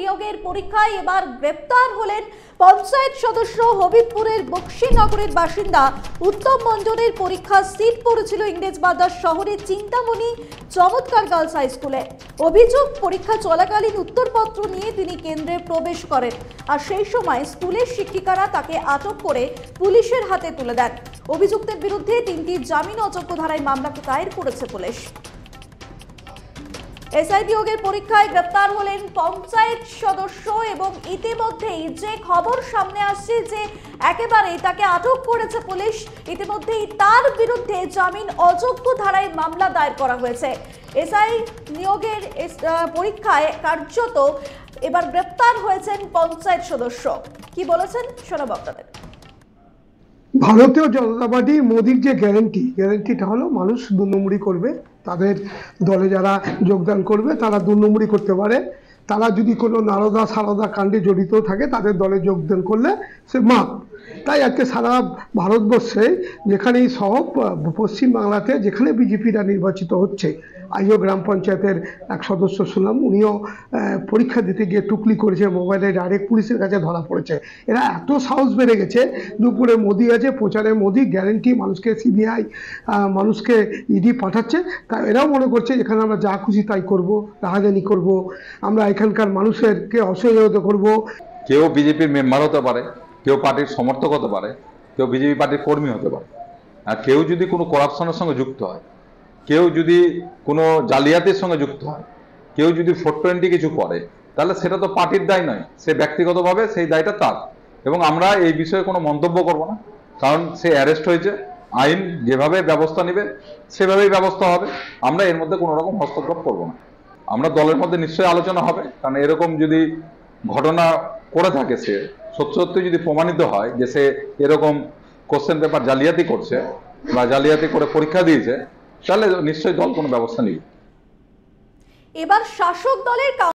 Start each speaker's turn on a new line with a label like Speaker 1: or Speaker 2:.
Speaker 1: নিয়োগের পরীক্ষায় এবার গ্রেপ্তার হলেন পঞ্চায়েত সদস্য হবিবপুরের বক্সিনগরের বাসিন্দা উত্তম মঞ্জনের পরীক্ষা সিট পড়েছিল ইংরেজবাজার শহরের চিন্তামণি চমৎকার গার্লস হাই স্কুলে অভিযোগ পরীক্ষা চলাকালীন উত্তরপত্র নিয়ে তিনি কেন্দ্রে প্রবেশ করেন আর সেই সময় স্কুলের শিক্ষিকারা তাকে আটক করে পুলিশের হাতে তুলে দেন অভিযুক্তের বিরুদ্ধে তিনটি জামিন অযোগ্য ধারায় মামলাকে দায়ের করেছে পুলিশ এসআইটি যোগের পরীক্ষায় গ্রেপ্তার হলেন পঞ্চায়েত সদস্য এবং ইতিমধ্যেই যে খবর সামনে আসছে যে একেবারেই তাকে আটক করেছে পুলিশ ইতিমধ্যেই তার বিরুদ্ধে জামিন অযোগ্য ধারায় মামলা দায়ের করা হয়েছে এসআই নিয়োগের পরীক্ষায় কার্যত এবার গ্রেপ্তার হয়েছেন পঞ্চায়েত সদস্য কি বলেছেন শোনাব আপনাদের
Speaker 2: ভারতীয় জনতা পার্টি মোদির যে গ্যারেন্টি গ্যারেন্টিটা হলো মানুষ দুর্নমুড়ি করবে তাদের দলে যারা যোগদান করবে তারা দুর্নমুড়ি করতে পারে তারা যদি কোনো নারদা সারদা কাণ্ডে জড়িত থাকে তাদের দলে যোগদান করলে সে মাপ তাই আজকে সারা ভারতবর্ষে যেখানেই সব পশ্চিমবাংলাতে যেখানে বিজেপিরা নির্বাচিত হচ্ছে আইও গ্রাম পঞ্চায়েতের এক সদস্য শুনলাম উনিও পরীক্ষা দিতে গিয়ে টুকলি করেছে মোবাইলে ডাইরেক্ট পুলিশের কাছে ধরা পড়েছে এরা এত সাহস বেড়ে গেছে দুপুরে মোদি আছে প্রচারে মোদি গ্যারেন্টি মানুষকে সিবিআই মানুষকে ইডি e পাঠাচ্ছে তা এরাও মনে করছে এখানে আমরা যা খুশি তাই করবো রাহাজানি করব আমরা এখানকার মানুষেরকে অসহযোগিতা করব
Speaker 3: কেউ বিজেপির মেম্বার হতে পারে কেউ পার্টির সমর্থক হতে পারে কেউ বিজেপি পার্টির কর্মী হতে পারে আর কেউ যদি কোনো করাপশনের সঙ্গে যুক্ত হয় কেউ যদি কোনো জালিয়াতির সঙ্গে যুক্ত হয় কেউ যদি ফোর টোয়েন্টি কিছু করে তাহলে সেটা তো পার্টির দায় নয় সে ব্যক্তিগতভাবে সেই দায়টা তার এবং আমরা এই বিষয়ে কোনো মন্তব্য করব না কারণ সে অ্যারেস্ট হয়েছে আইন যেভাবে ব্যবস্থা নেবে সেভাবেই ব্যবস্থা হবে আমরা এর মধ্যে কোনো রকম হস্তক্ষেপ করবো না আমরা দলের মধ্যে নিশ্চয়ই আলোচনা হবে কারণ এরকম যদি ঘটনা করে থাকে সে সত্য সত্যি যদি প্রমাণিত হয় যে সে এরকম কোশ্চেন পেপার জালিয়াতি করছে বা জালিয়াতি করে পরীক্ষা দিয়েছে তাহলে নিশ্চয়ই দল কোনো ব্যবস্থা নেই
Speaker 1: এবার শাসক দলের